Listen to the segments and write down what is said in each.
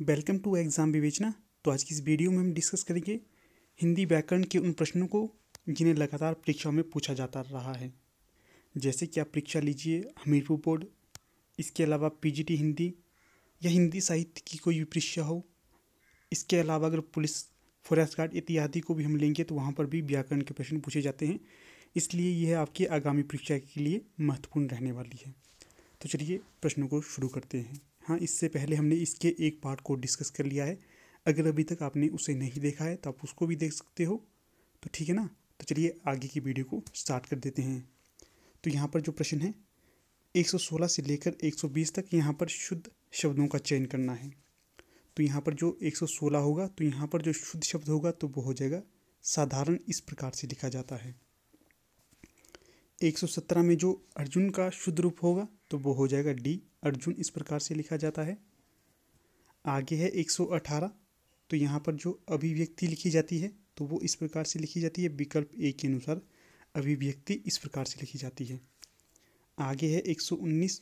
welcome to exam विवेचना तो आज की इस वीडियो में हम डिस्कस करेंगे हिंदी व्याकरण के उन प्रश्नों को जिन्हें लगातार परीक्षाओं में पूछा जाता रहा है जैसे कि आप परीक्षा लीजिए हमीरपुर बोर्ड इसके अलावा पीजीटी हिंदी या हिंदी साहित्य की कोई भी परीक्षा हो इसके अलावा अगर पुलिस फॉरेस्ट गार्ड इत्यादि को भी हम लेंगे तो वहाँ पर भी व्याकरण के प्रश्न पूछे जाते हैं इसलिए यह आपकी आगामी परीक्षा के लिए महत्वपूर्ण रहने वाली है तो चलिए प्रश्नों को शुरू करते हैं हाँ इससे पहले हमने इसके एक पार्ट को डिस्कस कर लिया है अगर अभी तक आपने उसे नहीं देखा है तो आप उसको भी देख सकते हो तो ठीक है ना तो चलिए आगे की वीडियो को स्टार्ट कर देते हैं तो यहाँ पर जो प्रश्न है 116 से लेकर 120 तक यहाँ पर शुद्ध शब्दों का चयन करना है तो यहाँ पर जो 116 होगा तो यहाँ पर जो शुद्ध शब्द होगा तो वो हो जाएगा साधारण इस प्रकार से लिखा जाता है 117 में जो अर्जुन का शुद्ध रूप होगा तो वो हो जाएगा डी अर्जुन इस प्रकार से लिखा जाता है आगे है 118 तो यहाँ पर जो अभिव्यक्ति लिखी जाती है तो वो इस प्रकार से लिखी जाती है विकल्प ए के अनुसार अभिव्यक्ति इस प्रकार से लिखी जाती है आगे है 119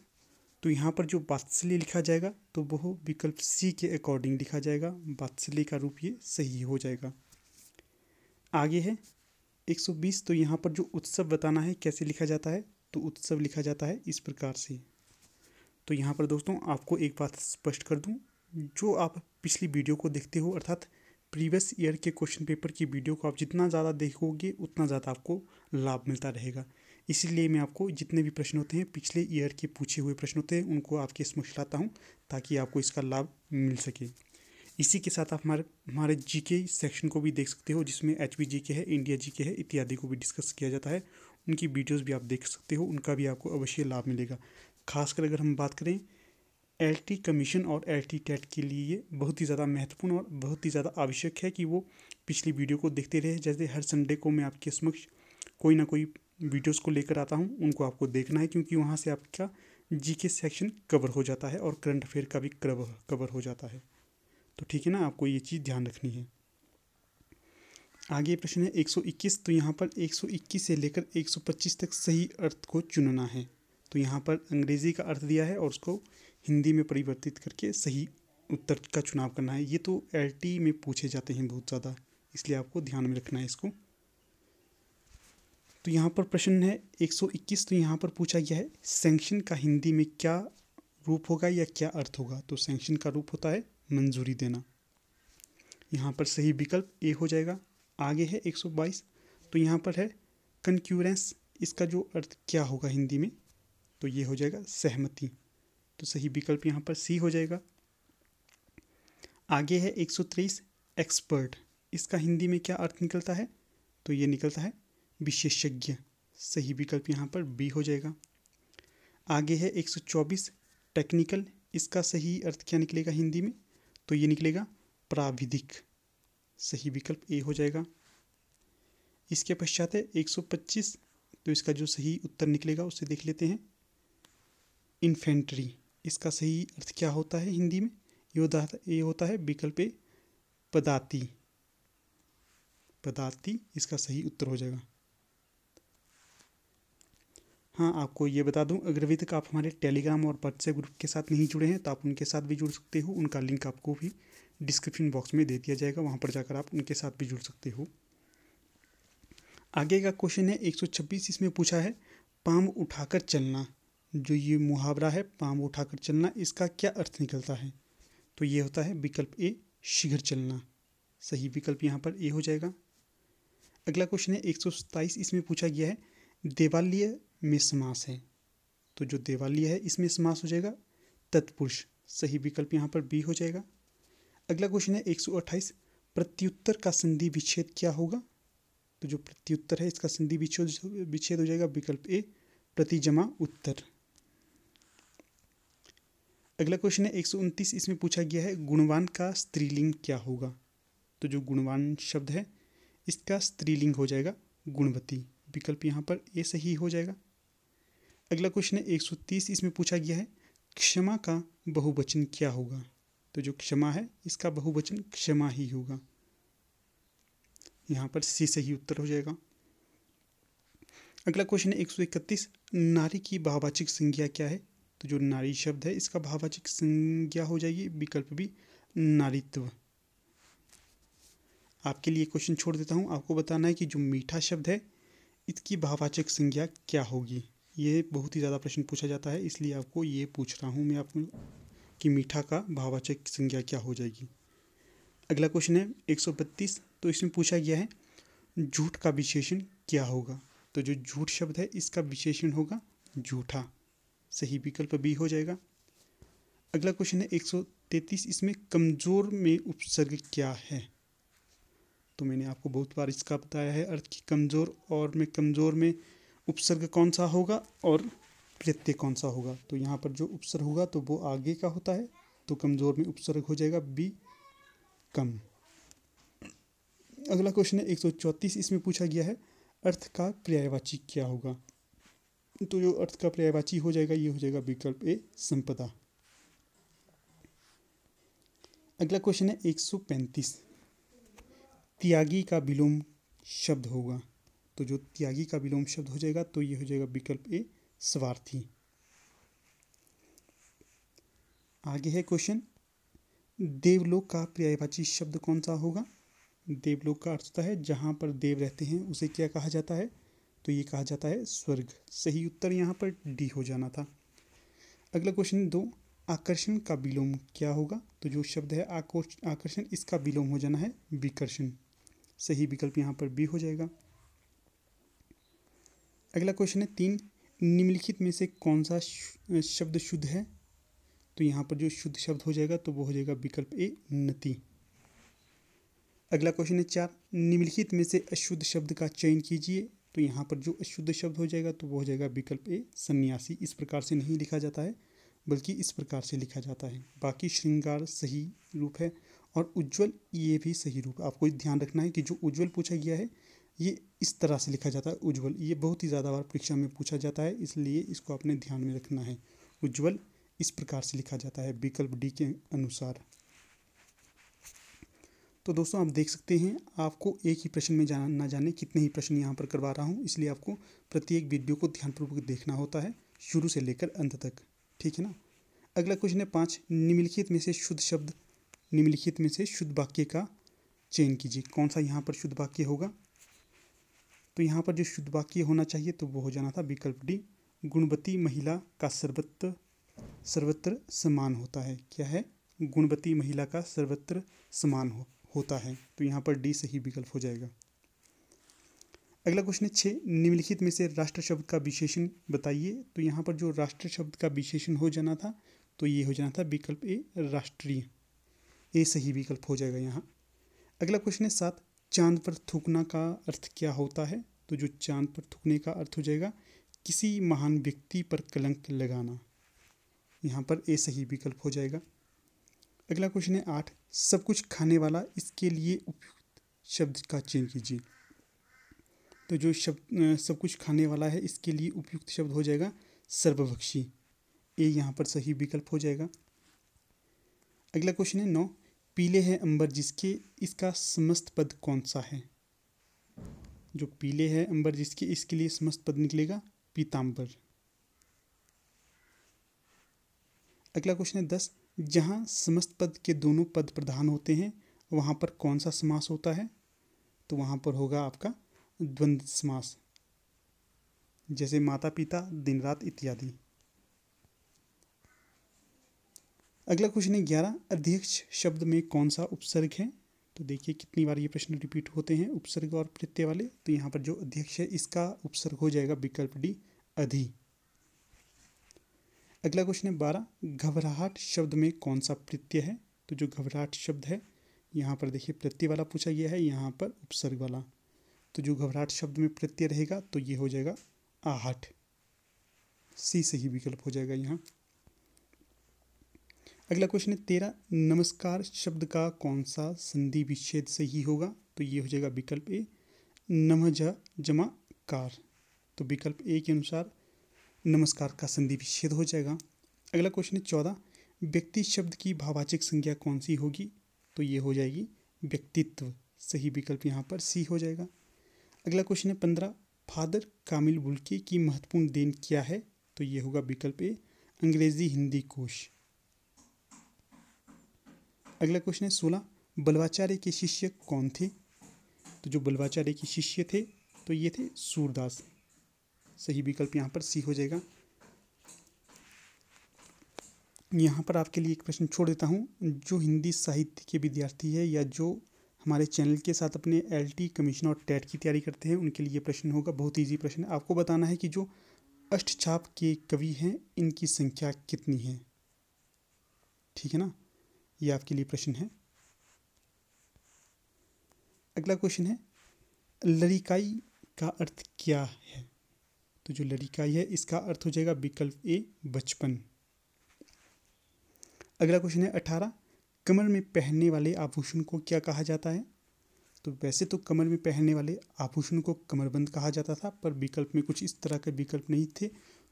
तो यहाँ पर जो बात्सल्य लिखा जाएगा तो वह विकल्प सी के अकॉर्डिंग लिखा जाएगा बात्सल्य का रूप ये सही हो जाएगा आगे है 120 तो यहाँ पर जो उत्सव बताना है कैसे लिखा जाता है तो उत्सव लिखा जाता है इस प्रकार से तो यहाँ पर दोस्तों आपको एक बात स्पष्ट कर दूँ जो आप पिछली वीडियो को देखते हो अर्थात प्रीवियस ईयर के क्वेश्चन पेपर की वीडियो को आप जितना ज़्यादा देखोगे उतना ज़्यादा आपको लाभ मिलता रहेगा इसीलिए मैं आपको जितने भी प्रश्न होते हैं पिछले ईयर के पूछे हुए प्रश्न होते हैं उनको आपके समक्ष लाता हूँ ताकि आपको इसका लाभ मिल सके इसी के साथ आप हमारे हमारे जी के सेक्शन को भी देख सकते हो जिसमें एच बी जी के है इंडिया जी के है इत्यादि को भी डिस्कस किया जाता है उनकी वीडियोज़ भी आप देख सकते हो उनका भी आपको अवश्य लाभ मिलेगा खासकर अगर हम बात करें एल टी कमीशन और एल टी टेट के लिए ये बहुत ही ज़्यादा महत्वपूर्ण और बहुत ही ज़्यादा आवश्यक है कि वो पिछली वीडियो को देखते रहे जैसे हर संडे को मैं आपके समक्ष कोई ना कोई वीडियोस को लेकर आता हूँ उनको आपको देखना है क्योंकि वहाँ से आपका जी के सेक्शन कवर हो जाता है और करंट अफेयर का भी कवर हो जाता है तो ठीक है ना आपको ये चीज़ ध्यान रखनी है आगे प्रश्न है 121 तो यहाँ पर 121 से लेकर 125 तक सही अर्थ को चुनना है तो यहाँ पर अंग्रेज़ी का अर्थ दिया है और उसको हिंदी में परिवर्तित करके सही उत्तर का चुनाव करना है ये तो एल में पूछे जाते हैं बहुत ज़्यादा इसलिए आपको ध्यान में रखना है इसको तो यहाँ पर प्रश्न है 121 तो यहाँ पर पूछा गया है सेंक्शन का हिंदी में क्या रूप होगा या क्या अर्थ होगा तो सेंक्शन का रूप होता है मंजूरी देना यहाँ पर सही विकल्प ए हो जाएगा आगे है 122 तो यहाँ पर है कंक्यूरेंस इसका जो अर्थ क्या होगा हिंदी में तो ये हो जाएगा सहमति तो सही विकल्प यहाँ पर सी हो जाएगा आगे है 123 एक्सपर्ट इसका हिंदी में क्या अर्थ निकलता है तो ये निकलता है विशेषज्ञ सही विकल्प यहाँ पर बी हो जाएगा आगे है 124 टेक्निकल इसका सही अर्थ क्या निकलेगा हिंदी में तो ये निकलेगा प्राविधिक सही विकल्प ए हो जाएगा इसके पश्चात है 125 तो इसका जो सही उत्तर निकलेगा उसे देख लेते हैं इन्फेंट्री इसका सही अर्थ क्या होता है हिंदी में ये होता ये होता है विकल्प ए पदाती पदाती इसका सही उत्तर हो जाएगा हाँ आपको ये बता दूं अगर अभी तक आप हमारे टेलीग्राम और व्हाट्सएप ग्रुप के साथ नहीं जुड़े हैं तो आप उनके साथ भी जुड़ सकते हो उनका लिंक आपको भी डिस्क्रिप्शन बॉक्स में दे दिया जाएगा वहाँ पर जाकर आप उनके साथ भी जुड़ सकते हो आगे का क्वेश्चन है एक इसमें पूछा है पाम उठाकर चलना जो ये मुहावरा है पाम उठाकर चलना इसका क्या अर्थ निकलता है तो ये होता है विकल्प ए शीघ्र चलना सही विकल्प यहाँ पर ए हो जाएगा अगला क्वेश्चन है एक इसमें पूछा गया है देवालय मिसमास है तो जो देवालय है इसमें समास हो जाएगा तत्पुरुष सही विकल्प यहाँ पर बी हो जाएगा अगला क्वेश्चन है एक सौ प्रत्युत्तर का संधि विच्छेद क्या होगा तो जो प्रत्युत्तर है इसका संधि विच्छेद विच्छेद हो जाएगा विकल्प ए प्रतिजमा उत्तर अगला क्वेश्चन है एक सौ उनतीस इसमें पूछा गया है गुणवान का स्त्रीलिंग क्या होगा तो जो गुणवान शब्द है इसका स्त्रीलिंग हो जाएगा गुणवती विकल्प यहाँ पर ए सही हो जाएगा अगला क्वेश्चन है 130 इसमें पूछा गया है क्षमा का बहुवचन क्या होगा तो जो क्षमा है इसका बहुवचन क्षमा ही होगा यहाँ पर सी से ही उत्तर हो जाएगा अगला क्वेश्चन है एक सौ इकतीस नारी की भावाचिक संज्ञा क्या है तो जो नारी शब्द है इसका भावाचिक संज्ञा हो जाएगी विकल्प भी नारित्व आपके लिए क्वेश्चन छोड़ देता हूँ आपको बताना है कि जो मीठा शब्द है इसकी भावाचक संज्ञा क्या होगी ये बहुत ही ज़्यादा प्रश्न पूछा जाता है इसलिए आपको ये पूछ रहा हूँ मैं आपको कि मीठा का भावाचक संज्ञा क्या हो जाएगी अगला क्वेश्चन है एक सौ बत्तीस तो इसमें पूछा गया है झूठ का विशेषण क्या होगा तो जो झूठ शब्द है इसका विशेषण होगा झूठा सही विकल्प बी हो जाएगा अगला क्वेश्चन है एक सौ तैंतीस इसमें कमज़ोर में उपसर्ग क्या है तो मैंने आपको बहुत बार इसका बताया है अर्थ कि कमज़ोर और में कमज़ोर में उपसर्ग कौन सा होगा और प्रत्यय कौन सा होगा तो यहाँ पर जो उपसर्ग होगा तो वो आगे का होता है तो कमज़ोर में उपसर्ग हो जाएगा बी कम अगला क्वेश्चन है एक सौ चौंतीस इसमें पूछा गया है अर्थ का पर्यायवाची क्या होगा तो जो अर्थ का पर्यायवाची हो जाएगा ये हो जाएगा विकल्प ए संपदा अगला क्वेश्चन है एक सौ पैंतीस त्यागी का विलोम शब्द होगा तो जो त्यागी का विलोम शब्द हो जाएगा तो ये हो जाएगा विकल्प ए स्वार्थी आगे है क्वेश्चन देवलोक का पर्यायवाची शब्द कौन सा होगा देवलोक का अर्थ होता है जहाँ पर देव रहते हैं उसे क्या कहा जाता है तो ये कहा जाता है स्वर्ग सही उत्तर यहाँ पर डी हो जाना था अगला क्वेश्चन दो आकर्षण का विलोम क्या होगा तो जो शब्द है आकर्षण इसका विलोम हो जाना है विकर्षण सही विकल्प यहाँ पर बी हो जाएगा अगला क्वेश्चन है तीन निम्नलिखित में से कौन सा शब्द शुद्ध है तो यहाँ पर जो शुद्ध शब्द हो जाएगा तो वो हो जाएगा विकल्प ए नती अगला क्वेश्चन है चार निम्नलिखित में से अशुद्ध शब्द का चयन कीजिए तो यहाँ पर जो अशुद्ध शब्द हो जाएगा तो वो हो जाएगा विकल्प ए सन्यासी इस प्रकार से नहीं लिखा जाता है बल्कि इस प्रकार से लिखा जाता है बाकी श्रृंगार सही रूप है और उज्जवल ये भी सही रूप आपको ध्यान रखना है कि जो उज्जवल पूछा गया है ये इस तरह से लिखा जाता है उज्ज्वल ये बहुत ही ज़्यादा बार परीक्षा में पूछा जाता है इसलिए इसको आपने ध्यान में रखना है उज्ज्वल इस प्रकार से लिखा जाता है विकल्प डी के अनुसार तो दोस्तों आप देख सकते हैं आपको एक ही प्रश्न में जाना ना जाने कितने ही प्रश्न यहाँ पर करवा रहा हूँ इसलिए आपको प्रत्येक वीडियो को ध्यानपूर्वक देखना होता है शुरू से लेकर अंत तक ठीक है ना अगला क्वेश्चन है पाँच निम्नलिखित में से शुद्ध शब्द निम्नलिखित में से शुद्ध वाक्य का चयन कीजिए कौन सा यहाँ पर शुद्ध वाक्य होगा तो यहाँ पर जो शुद्ध वाक्य होना चाहिए तो वो हो जाना था विकल्प डी गुणवती महिला का सर्वत्र सर्वत्र समान होता है क्या है गुणवती महिला का सर्वत्र समान हो होता है तो यहाँ पर डी सही विकल्प हो जाएगा अगला क्वेश्चन है छः निम्नलिखित में से राष्ट्र शब्द का विशेषण बताइए तो यहाँ पर जो राष्ट्र शब्द का विशेषण हो जाना था तो ये हो जाना था विकल्प ए राष्ट्रीय ए सही विकल्प हो जाएगा यहाँ अगला क्वेश्चन है सात चांद पर थूकना का अर्थ क्या होता है तो जो चांद पर थूकने का अर्थ हो जाएगा किसी महान व्यक्ति पर कलंक लगाना यहाँ पर ए सही विकल्प हो जाएगा अगला क्वेश्चन है आठ सब कुछ खाने वाला इसके लिए उपयुक्त शब्द का चयन कीजिए तो जो शब्द सब कुछ खाने वाला है इसके लिए उपयुक्त शब्द हो जाएगा सर्वभक्षी ए यहाँ पर सही विकल्प हो जाएगा अगला क्वेश्चन है नौ पीले हैं अंबर जिसके इसका समस्त पद कौन सा है जो पीले है अंबर जिसके इसके लिए समस्त पद निकलेगा पीताम्बर अगला क्वेश्चन है दस जहां समस्त पद के दोनों पद प्रधान होते हैं वहां पर कौन सा समास होता है तो वहां पर होगा आपका द्वंद्व समास जैसे माता पिता दिन रात इत्यादि अगला क्वेश्चन है ग्यारह अध्यक्ष शब्द में कौन सा उपसर्ग है तो देखिए कितनी बार ये प्रश्न रिपीट होते हैं उपसर्ग और प्रत्यय वाले तो यहाँ पर जो अध्यक्ष है इसका उपसर्ग हो जाएगा विकल्प डी अधि अगला क्वेश्चन है बारह घबराहट शब्द में कौन सा प्रत्यय है तो जो घबराहट शब्द है यहाँ पर देखिए प्रत्यय वाला पूछा गया है यहाँ पर उपसर्ग वाला तो जो घबराहट शब्द में प्रत्यय रहेगा तो ये हो जाएगा आहट सी सही विकल्प हो जाएगा यहाँ अगला क्वेश्चन है तेरह नमस्कार शब्द का कौन सा संधि विच्छेद सही होगा तो ये हो जाएगा विकल्प ए नमज जमा कार तो विकल्प ए के अनुसार नमस्कार का संधि विच्छेद हो जाएगा अगला क्वेश्चन है चौदह व्यक्ति शब्द की भावाचिक संज्ञा कौन सी होगी तो ये हो जाएगी व्यक्तित्व सही विकल्प यहाँ पर सी हो जाएगा अगला क्वेश्चन है पंद्रह फादर कामिल बुल्के की महत्वपूर्ण देन क्या है तो ये होगा विकल्प ए अंग्रेजी हिंदी कोश अगला क्वेश्चन है सोलह बल्वाचार्य के शिष्य कौन थे तो जो बल्वाचार्य के शिष्य थे तो ये थे सूरदास सही विकल्प यहाँ पर सी हो जाएगा यहाँ पर आपके लिए एक प्रश्न छोड़ देता हूँ जो हिंदी साहित्य के विद्यार्थी है या जो हमारे चैनल के साथ अपने एल टी कमीशन और टेट e की तैयारी करते हैं उनके लिए प्रश्न होगा बहुत ईजी प्रश्न है आपको बताना है कि जो अष्टछाप के कवि हैं इनकी संख्या कितनी है ठीक है ना ये आपके लिए प्रश्न है अगला क्वेश्चन है लड़िकाई का अर्थ क्या है तो जो लड़िकाई है इसका अर्थ हो जाएगा विकल्प ए बचपन अगला क्वेश्चन है अठारह कमर में पहनने वाले आभूषण को क्या कहा जाता है तो वैसे तो कमर में पहनने वाले आभूषण को कमरबंद कहा जाता था पर विकल्प में कुछ इस तरह के विकल्प नहीं थे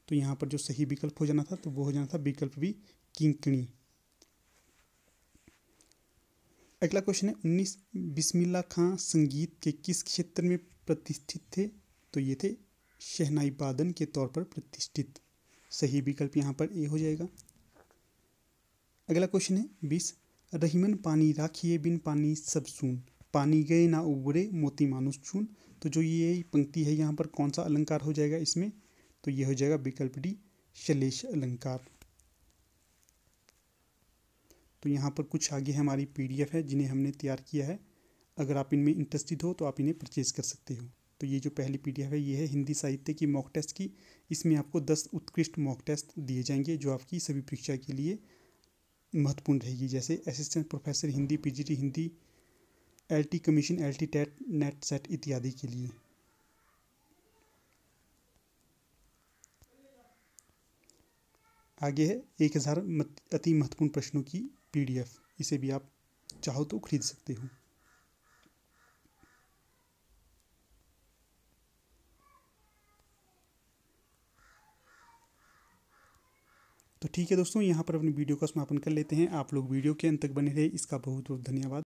तो यहाँ पर जो सही विकल्प हो जाना था तो वो हो जाना था विकल्प भी किंकणी अगला क्वेश्चन है उन्नीस बिस्मिल्ला खां संगीत के किस क्षेत्र में प्रतिष्ठित थे तो ये थे शहनाई बादन के तौर पर प्रतिष्ठित सही विकल्प यहाँ पर ए हो जाएगा अगला क्वेश्चन है बीस रहीमन पानी राखिए बिन पानी सब सुन पानी गए ना उबरे मोती मानुस चून तो जो ये पंक्ति है यहाँ पर कौन सा अलंकार हो जाएगा इसमें तो ये हो जाएगा विकल्प डी शलेश अलंकार तो यहाँ पर कुछ आगे हमारी पी है जिन्हें हमने तैयार किया है अगर आप इनमें इंटरेस्टेड हो तो आप इन्हें परचेज़ कर सकते हो तो ये जो पहली पी है ये है हिंदी साहित्य की मॉक टेस्ट की इसमें आपको दस उत्कृष्ट मॉक टेस्ट दिए जाएंगे जो आपकी सभी परीक्षा के लिए महत्वपूर्ण रहेगी जैसे assistant professor Hindi P Hindi T commission L T TET NET SET इत्यादि के लिए आगे है एक हज़ार अति महत्वपूर्ण प्रश्नों की पीडीएफ इसे भी आप चाहो तो खरीद सकते हो तो ठीक है दोस्तों यहाँ पर अपनी वीडियो का समापन कर लेते हैं आप लोग वीडियो के अंत तक बने रहे इसका बहुत बहुत धन्यवाद